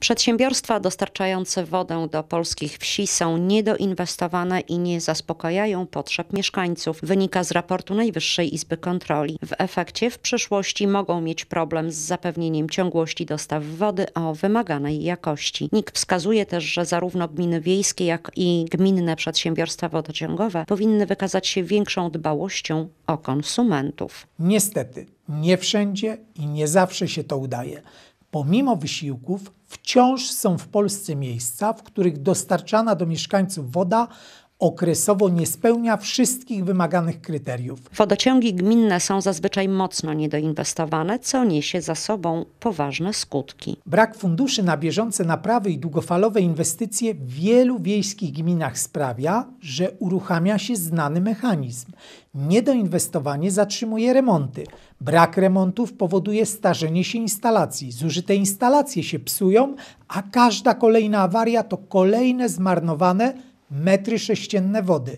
Przedsiębiorstwa dostarczające wodę do polskich wsi są niedoinwestowane i nie zaspokajają potrzeb mieszkańców, wynika z raportu Najwyższej Izby Kontroli. W efekcie w przyszłości mogą mieć problem z zapewnieniem ciągłości dostaw wody o wymaganej jakości. NIK wskazuje też, że zarówno gminy wiejskie, jak i gminne przedsiębiorstwa wodociągowe powinny wykazać się większą dbałością o konsumentów. Niestety, nie wszędzie i nie zawsze się to udaje. Pomimo wysiłków wciąż są w Polsce miejsca, w których dostarczana do mieszkańców woda okresowo nie spełnia wszystkich wymaganych kryteriów. Wodociągi gminne są zazwyczaj mocno niedoinwestowane, co niesie za sobą poważne skutki. Brak funduszy na bieżące naprawy i długofalowe inwestycje w wielu wiejskich gminach sprawia, że uruchamia się znany mechanizm. Niedoinwestowanie zatrzymuje remonty. Brak remontów powoduje starzenie się instalacji. Zużyte instalacje się psują, a każda kolejna awaria to kolejne zmarnowane metry sześcienne wody.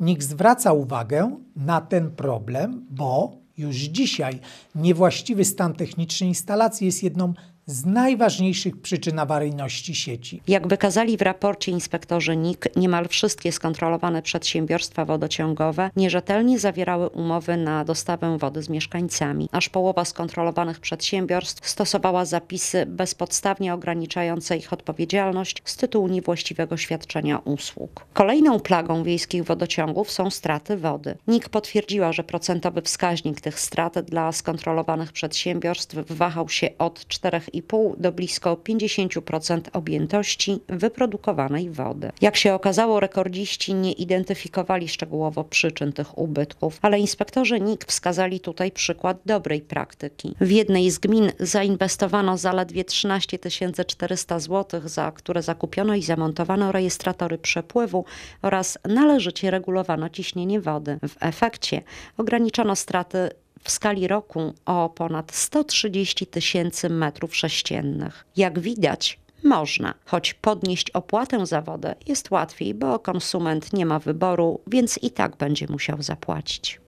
Nikt zwraca uwagę na ten problem, bo już dzisiaj niewłaściwy stan techniczny instalacji jest jedną z najważniejszych przyczyn awaryjności sieci. Jak wykazali w raporcie inspektorzy NIK, niemal wszystkie skontrolowane przedsiębiorstwa wodociągowe nierzetelnie zawierały umowy na dostawę wody z mieszkańcami. Aż połowa skontrolowanych przedsiębiorstw stosowała zapisy bezpodstawnie ograniczające ich odpowiedzialność z tytułu niewłaściwego świadczenia usług. Kolejną plagą wiejskich wodociągów są straty wody. NIK potwierdziła, że procentowy wskaźnik tych strat dla skontrolowanych przedsiębiorstw wahał się od 4 pół do blisko 50% objętości wyprodukowanej wody. Jak się okazało, rekordziści nie identyfikowali szczegółowo przyczyn tych ubytków, ale inspektorzy NIK wskazali tutaj przykład dobrej praktyki. W jednej z gmin zainwestowano zaledwie 13 400 zł, za które zakupiono i zamontowano rejestratory przepływu oraz należycie regulowano ciśnienie wody. W efekcie ograniczono straty w skali roku o ponad 130 tysięcy metrów sześciennych. Jak widać, można, choć podnieść opłatę za wodę jest łatwiej, bo konsument nie ma wyboru, więc i tak będzie musiał zapłacić.